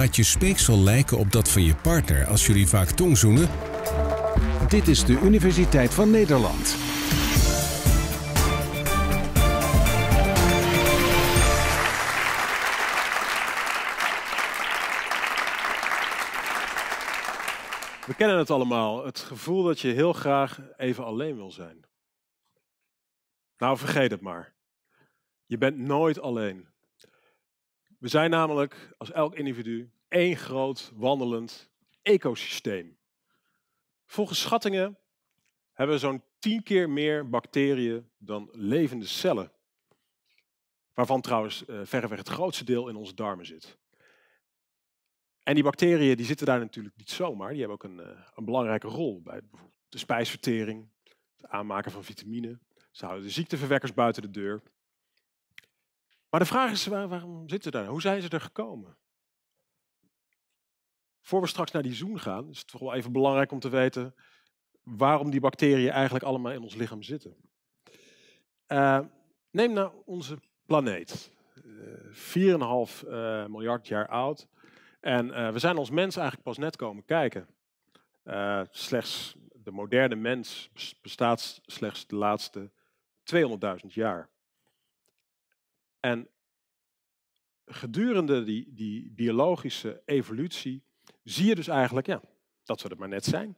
Gaat je speeksel lijken op dat van je partner als jullie vaak tongzoenen? Dit is de Universiteit van Nederland. We kennen het allemaal, het gevoel dat je heel graag even alleen wil zijn. Nou, vergeet het maar. Je bent nooit alleen. We zijn namelijk als elk individu één groot wandelend ecosysteem. Volgens schattingen hebben we zo'n tien keer meer bacteriën dan levende cellen. Waarvan trouwens eh, verreweg het grootste deel in onze darmen zit. En die bacteriën die zitten daar natuurlijk niet zomaar. Die hebben ook een, eh, een belangrijke rol bij de spijsvertering, het aanmaken van vitamine. Ze houden de ziekteverwekkers buiten de deur. Maar de vraag is, waarom zitten ze daar? Hoe zijn ze er gekomen? Voor we straks naar die zoen gaan, is het toch wel even belangrijk om te weten waarom die bacteriën eigenlijk allemaal in ons lichaam zitten. Eh, neem nou onze planeet. Uh, 4,5 uh, miljard jaar oud. En eh, we zijn als mens eigenlijk pas net komen kijken. Eh, slechts de moderne mens bestaat slechts de laatste 200.000 jaar. En gedurende die, die biologische evolutie zie je dus eigenlijk ja, dat we er maar net zijn.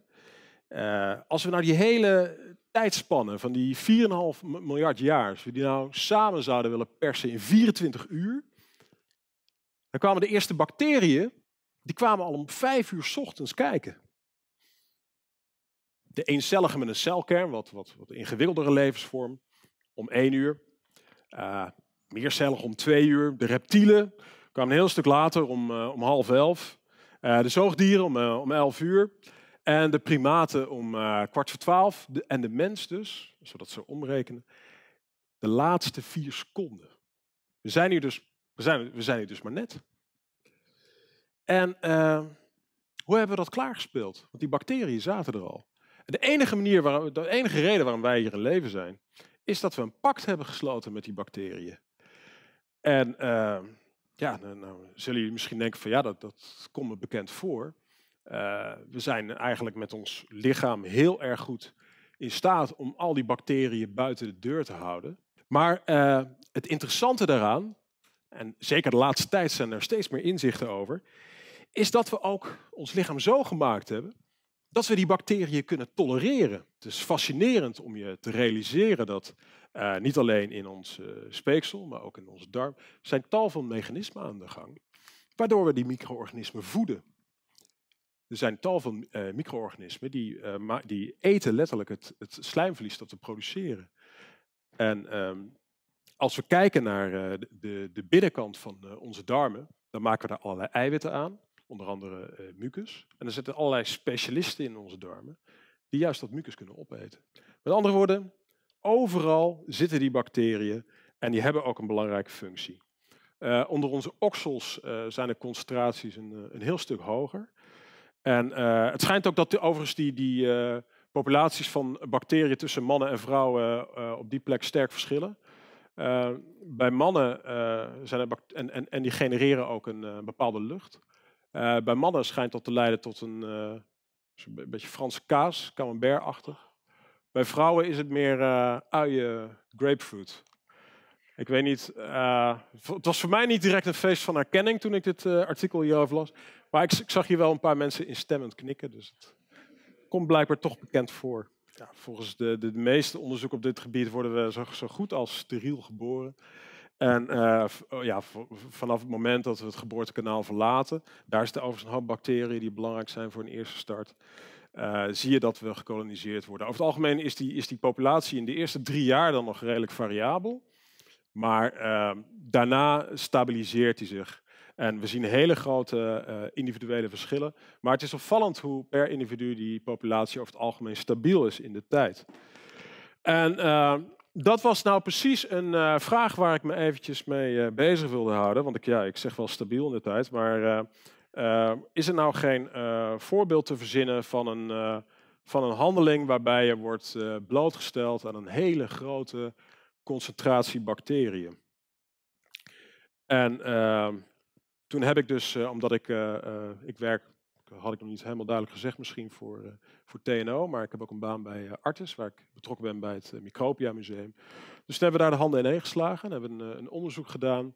Eh, als we nou die hele tijdspannen van die 4,5 miljard jaar, als we die nou samen zouden willen persen in 24 uur, dan kwamen de eerste bacteriën, die kwamen al om 5 uur ochtends kijken. De eencellige met een celkern, wat, wat, wat ingewikkeldere levensvorm, om 1 uur. Uh, meercellig om twee uur. De reptielen kwamen een heel stuk later om, eh, om half elf. Eh, de zoogdieren om, eh, om elf uur. En de primaten om kwart voor twaalf. en de mens dus, zodat ze omrekenen, de laatste vier seconden. We zijn hier dus, we zijn, we zijn hier dus maar net. En hoe hebben we dat klaargespeeld? Want die bacteriën zaten er al. de enige, manier waarom, de enige reden waarom wij hier in leven zijn, is dat we een pact hebben gesloten met die bacteriën. En ehm, ja, nou, nou, zullen jullie misschien denken van ja, dat, dat komt me bekend voor. Eh, we zijn eigenlijk met ons lichaam heel erg goed in staat om al die bacteriën buiten de deur te houden. Maar eh, het interessante daaraan, en zeker de laatste tijd zijn er steeds meer inzichten over, is dat we ook ons lichaam zo gemaakt hebben dat we die bacteriën kunnen tolereren. Het is fascinerend om je te realiseren dat eh, niet alleen in ons eh, speeksel, maar ook in onze darm, zijn tal van mechanismen aan de gang, waardoor we die micro-organismen voeden. Er zijn tal van uh, micro-organismen die, die eten letterlijk het, het, slijmverlies dat we produceren. En ehm, als we kijken naar de, de, binnenkant van onze darmen, dan maken we daar allerlei eiwitten aan onder andere eh, mucus. En er zitten allerlei specialisten in onze darmen die juist dat mucus kunnen opeten. Met andere woorden, overal zitten die bacteriën en die hebben ook een belangrijke functie. Eh, onder onze oksels eh, zijn de concentraties een, een, heel stuk hoger. En het schijnt ook dat de, overigens die, die populaties van bacteriën tussen mannen en vrouwen op die plek sterk verschillen. bij mannen zijn en, en, en die genereren ook een bepaalde lucht. Eh, bij mannen schijnt dat te leiden tot een, een eh, beetje Franse kaas, camembert-achtig. Bij vrouwen is het meer eh, uien, grapefruit. Ik weet niet, het was voor mij niet direct een feest van herkenning toen ik dit artikel hierover las. Maar ik, zag hier wel een paar mensen instemmend knikken, dus het komt blijkbaar toch bekend voor. Ja, volgens de, de, meeste onderzoeken op dit gebied worden we zo, zo goed als steriel geboren. En eh, oh ja, vanaf het moment dat we het geboortekanaal verlaten, daar zitten overigens een hoop bacteriën die belangrijk zijn voor een eerste start, eh, zie je dat we gekoloniseerd worden. Over het algemeen is die, is die populatie in de eerste drie jaar dan nog redelijk variabel, maar ehm, daarna stabiliseert die zich. En we zien hele grote eh, individuele verschillen, maar het is opvallend hoe per individu die populatie over het algemeen stabiel is in de tijd. En ehm, dat was nou precies een eh, vraag waar ik me eventjes mee eh, bezig wilde houden. Want ik, ja, ik zeg wel stabiel in de tijd, maar eh, is er nou geen voorbeeld te verzinnen van een, van een handeling waarbij je wordt blootgesteld aan een hele grote concentratie bacteriën? En toen heb ik dus, omdat ik, ik werk had ik nog niet helemaal duidelijk gezegd misschien voor, eh, voor TNO, maar ik heb ook een baan bij eh, Artis, waar ik betrokken ben bij het eh, Micropia Museum. Dus toen hebben we daar de handen ineen geslagen en hebben een, een onderzoek gedaan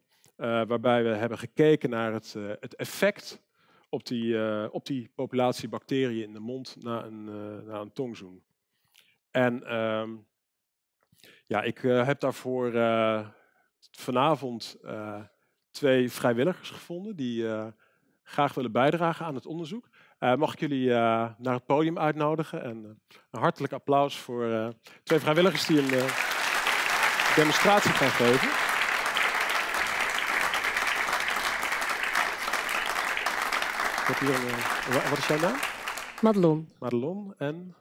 waarbij we hebben gekeken naar het, het effect op die, op die populatie bacteriën in de mond na een, na een tongzoen. En ehm, ja, ik heb daarvoor vanavond twee vrijwilligers gevonden die graag willen bijdragen aan het onderzoek. Eh, mag ik jullie eh, naar het podium uitnodigen en eh, een hartelijk applaus voor twee vrijwilligers die een demonstratie gaan geven. wat is jouw naam? Madelon. Madelon en?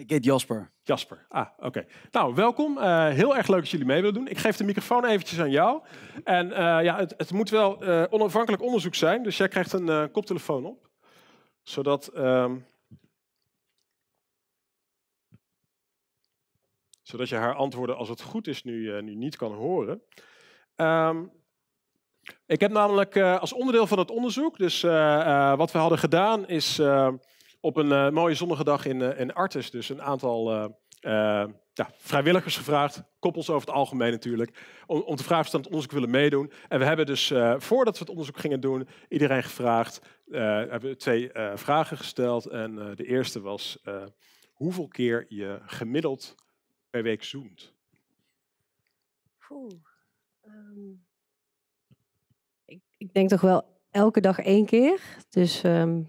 Ik heet Jasper. Jasper, ah, oké. Nou, welkom. Eh, heel erg leuk dat jullie mee willen doen. Ik geef de microfoon eventjes aan jou. En eh, ja, het, het, moet wel eh, onafhankelijk onderzoek zijn, dus jij krijgt een koptelefoon op. Zodat, ehm, zodat je haar antwoorden, als het goed is, nu, nu niet kan horen. Ehm, ik heb namelijk als onderdeel van het onderzoek, dus wat we hadden gedaan is... Ehm, op een eh, mooie zonnige dag in, eh, in Artes, dus een aantal eh, ja, vrijwilligers gevraagd, koppels over het algemeen natuurlijk, om, om te vragen of ze aan het onderzoek willen meedoen. En we hebben dus, voordat we het onderzoek gingen doen, iedereen gevraagd, uh, hebben we twee vragen gesteld. En de eerste was, hoeveel keer je gemiddeld per week zoomt? Ehm, ik, ik, denk toch wel elke dag één keer. Dus ehm,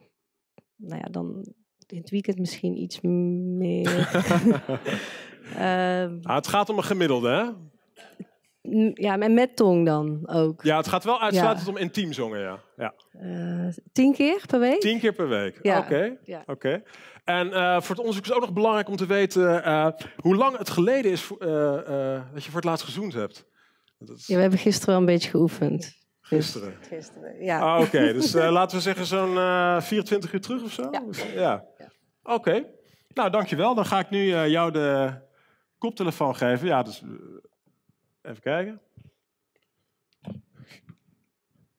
nou ja, dan in het weekend misschien iets meer. Ehm. ah, het gaat om een gemiddelde, hè? Ja, en met tong dan ook. Ja, het gaat wel uitsluitend ja. om intiem zongen, ja. ja. Eh, tien keer per week? Tien keer per week, oké. Ja. oké En eh, voor het onderzoek is ook nog belangrijk om te weten eh, hoe lang het geleden is dat je voor het laatst gezoend hebt. Ja, we hebben gisteren wel een beetje geoefend. Gisteren? Gisteren, ja. Ah, oké, dus eh, laten we zeggen zo'n uh, eh, 24 uur terug of zo? Ja. ja. Oké. Nou, dankjewel. Dan ga ik nu eh, jou de koptelefoon geven. Ja, dus even kijken.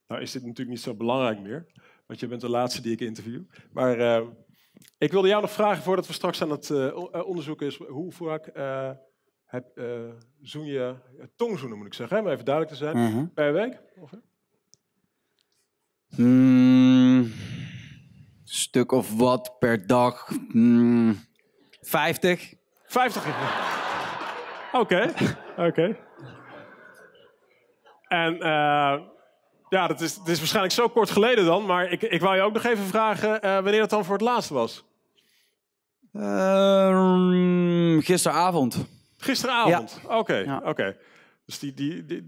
Nou is dit natuurlijk niet zo belangrijk meer, want je bent de laatste die ik interview. Maar ik wilde jou nog vragen, voordat we straks aan het onderzoeken is, hoe vaak heb, zoen je, tongzoenen moet ik zeggen, hè, om even duidelijk te zijn, mhm. per week? Mm, stuk of wat per dag. Mm, 50. 50. Oké, oké. En eh, ja, dat is, is waarschijnlijk zo kort geleden dan, maar ik, ik wou je ook nog even vragen eh, wanneer dat dan voor het laatste was. Ehm, gisteravond. Gisteravond? Oké, oké. Dus die, die, die,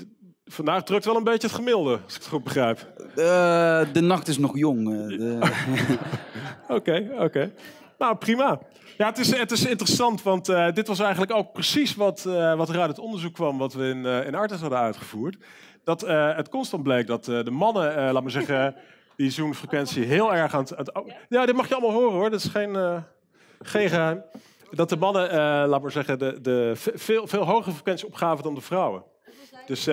Vandaag drukt wel een beetje het gemiddelde, als ik het goed begrijp. Eh, de nacht is nog jong. Eh, oké, de... oké. Nou, prima. Ja, het is, het is interessant, want eh, dit was eigenlijk ook precies wat, wat er uit het onderzoek kwam... wat we in, uh, in Artes hadden uitgevoerd. Dat het constant bleek dat de mannen, laat maar zeggen... die zoenfrequentie heel erg aan het... ja, dit mag je allemaal horen, hoor. Dat is geen, geen geheim. Dat de mannen, laat maar zeggen, de, de veel, veel hogere frequentie opgaven dan de vrouwen. Dus...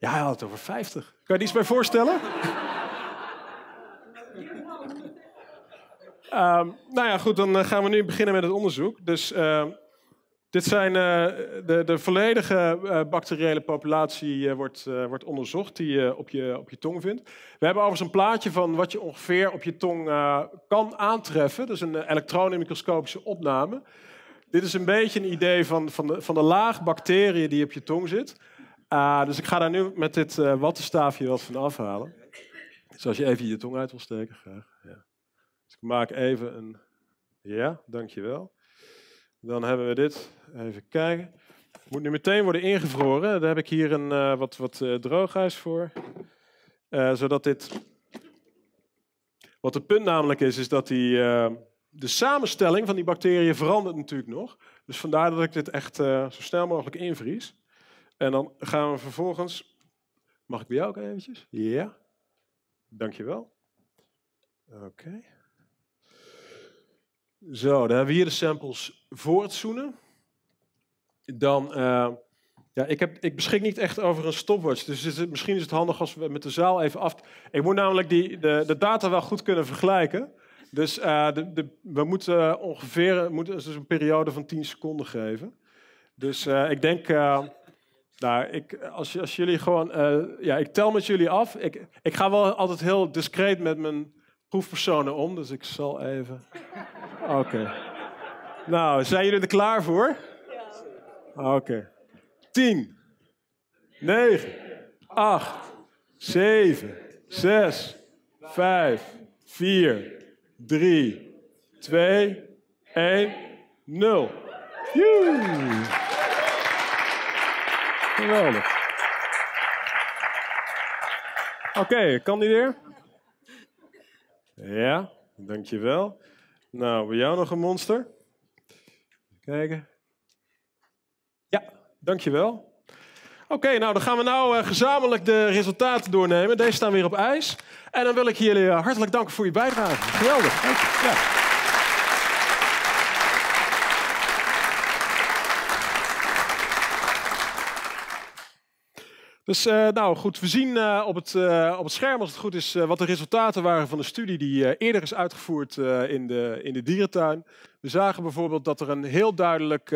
Ja, hij had het over 50. Kan je die iets bij voorstellen? Ehm, nou ja, goed, dan eh, gaan we nu beginnen met het onderzoek. Dus ehm, dit zijn eh, de, de, volledige eh, bacteriële populatie wordt, wordt onderzocht die je op, je op je tong vindt. We hebben overigens een plaatje van wat je ongeveer op je tong kan aantreffen. Dus een elektronenmicroscopische opname. Dit is een beetje een idee van, van, de, van de laag bacteriën die op je tong zit. Ah, dus ik ga daar nu met dit uh, wattenstaafje wat van afhalen. Zoals dus als je even je tong uit wil steken, graag. Ja. Dus ik maak even een... Ja, dankjewel. Dan hebben we dit. Even kijken. Het moet nu meteen worden ingevroren. Daar heb ik hier een eh, wat, wat eh, droogijs voor. zodat dit... Wat het punt namelijk is, is dat die, de samenstelling van die bacteriën verandert natuurlijk nog. Dus vandaar dat ik dit echt zo snel mogelijk invries. En dan gaan we vervolgens. Mag ik bij jou ook eventjes? Ja. Dankjewel. Oké. Zo, dan hebben we hier de samples voor het zoenen. Dan, eh, ja, ik, heb, ik beschik niet echt over een stopwatch, dus misschien is het handig als we met de zaal even af... Ik moet namelijk die, de, de data wel goed kunnen vergelijken. Dus eh, de, we moeten eh, ongeveer moeten dus een periode van 10 seconden geven. Dus ik denk, nou, ik, als, als jullie gewoon, uh, ja, ik tel met jullie af. Ik, ik ga wel altijd heel discreet met mijn proefpersonen om, dus ik zal even. Oké. Okay. Nou, zijn jullie er klaar voor? Ja. Oké. 10, 9, 8, 7, 6, 5, 4, 3, 2, 1, 0. Joe! Geweldig. Oké, okay, kandideer. Ja, dankjewel. Nou, bij jou nog een monster. Kijken. Ja, dankjewel. Oké, nou dan gaan we nou eh, gezamenlijk de resultaten doornemen. Deze staan weer op ijs. En dan wil ik jullie eh, hartelijk danken voor je bijdrage. Geweldig. Ja. Dus eh, nou goed, we zien eh, op, het, eh, op het scherm, als het goed is, wat de resultaten waren van de studie die eerder is uitgevoerd in, de, in de dierentuin. We zagen bijvoorbeeld dat er een heel duidelijk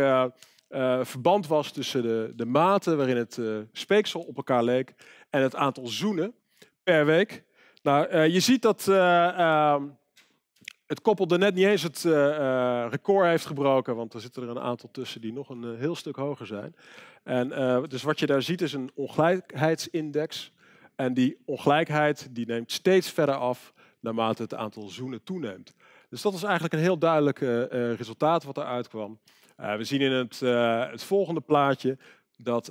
verband was tussen de, de mate waarin het speeksel op elkaar leek en het aantal zoenen per week. Nou, je ziet dat ehm, het koppelde net niet eens het eh, eh, record heeft gebroken, want er zitten er een aantal tussen die nog een eh, heel stuk hoger zijn. En, dus wat je daar ziet is een ongelijkheidsindex. En die ongelijkheid die neemt steeds verder af naarmate het aantal zoenen toeneemt. Dus dat is eigenlijk een heel duidelijk resultaat wat eruit kwam. we zien in het, het volgende plaatje dat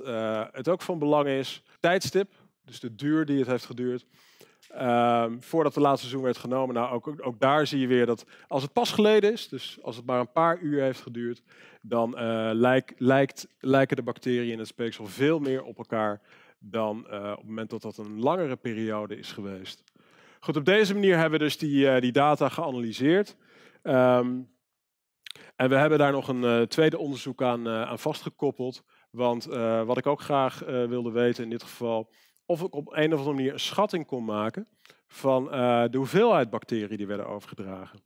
het ook van belang is, tijdstip, dus de duur die het heeft geduurd, Ehm, voordat de laatste seizoen werd genomen. Nou, ook, ook, daar zie je weer dat als het pas geleden is, dus als het maar een paar uur heeft geduurd, dan eh, lijkt, lijken de bacteriën in het speeksel veel meer op elkaar dan eh, op het moment dat dat een langere periode is geweest. Goed, op deze manier hebben we dus die, eh, die data geanalyseerd. Ehm, en we hebben daar nog een tweede onderzoek aan, aan vastgekoppeld. Want wat ik ook graag wilde weten in dit geval, of ik op een of andere manier een schatting kon maken van eh, de hoeveelheid bacteriën die werden overgedragen.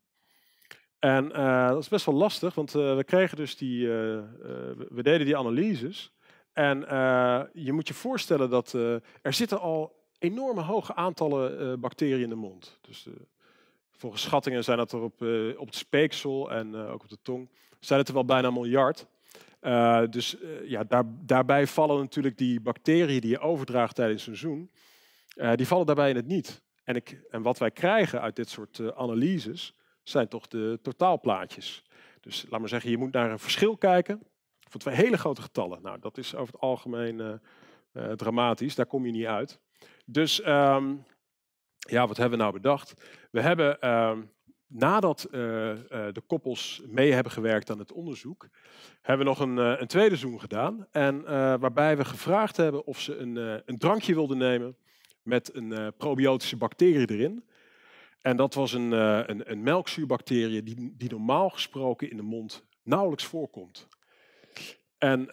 En eh, dat is best wel lastig, want eh, we kregen dus die, we deden die analyses. En je moet je voorstellen dat er zitten al enorme hoge aantallen bacteriën in de mond. Dus volgens schattingen zijn dat er op, op het speeksel en ook op de tong, zijn het er wel bijna een miljard. Eh, dus eh, ja, daarbij vallen natuurlijk die bacteriën die je overdraagt tijdens een seizoen, eh, die vallen daarbij in het niet. En, ik, en wat wij krijgen uit dit soort analyses zijn toch de totaalplaatjes. Dus laat maar zeggen, je moet naar een verschil kijken van twee hele grote getallen. Nou, dat is over het algemeen dramatisch, daar kom je niet uit. Dus ehm, ja, wat hebben we nou bedacht? We hebben ehm, nadat uh, de koppels mee hebben gewerkt aan het onderzoek, hebben we nog een, eh, een tweede Zoom gedaan. En waarbij we gevraagd hebben of ze een, een drankje wilden nemen met een probiotische bacterie erin. En dat was een, een, een melkzuurbacterie die, die normaal gesproken in de mond nauwelijks voorkomt. En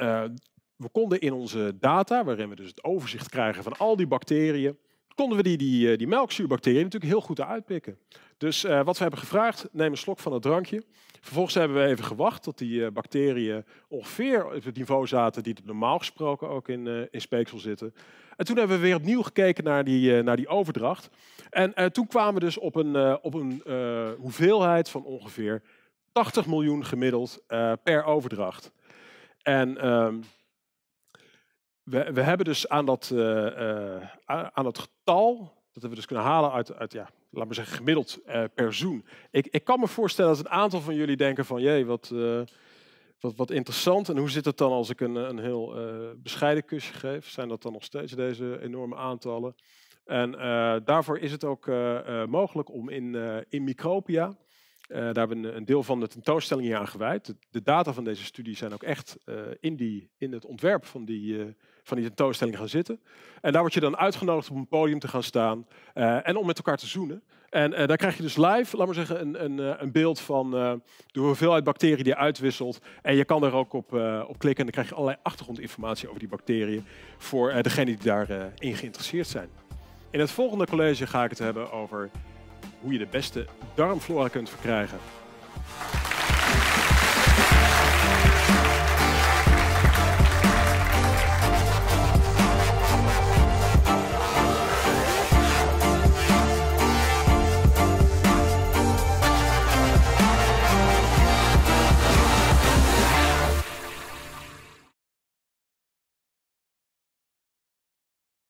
we konden in onze data, waarin we dus het overzicht krijgen van al die bacteriën, konden we die, die, eh, die melkzuurbacteriën natuurlijk heel goed uitpikken. Dus eh, wat we hebben gevraagd, neem een slok van het drankje. Vervolgens hebben we even gewacht tot die eh, bacteriën ongeveer op het niveau zaten die normaal gesproken ook in, in speeksel zitten. En toen hebben we weer opnieuw gekeken naar die, naar die overdracht. En toen kwamen we dus op een, op een hoeveelheid van ongeveer 80 miljoen gemiddeld per overdracht. En ehm, we, we hebben dus aan dat, eh, eh, aan dat getal, dat hebben we dus kunnen halen uit, uit ja, laat maar zeggen, gemiddeld eh, per zoen. Ik, ik kan me voorstellen dat een aantal van jullie denken van, jee, wat... Wat, wat, interessant. En hoe zit het dan als ik een, een heel bescheiden kusje geef? Zijn dat dan nog steeds deze enorme aantallen? En daarvoor is het ook mogelijk om in, in Micropia eh, daar hebben we een, deel van de tentoonstelling aan gewijd. De, data van deze studie zijn ook echt eh, in, die, in het ontwerp van die, eh, van die tentoonstelling gaan zitten. En daar word je dan uitgenodigd om op een podium te gaan staan en om met elkaar te zoenen. En daar krijg je dus live, laat maar zeggen, een, een, een beeld van de hoeveelheid bacteriën die je uitwisselt. En je kan er ook op, op klikken en dan krijg je allerlei achtergrondinformatie over die bacteriën voor degenen die daarin geïnteresseerd zijn. In het volgende college ga ik het hebben over hoe je de beste darmflora kunt verkrijgen.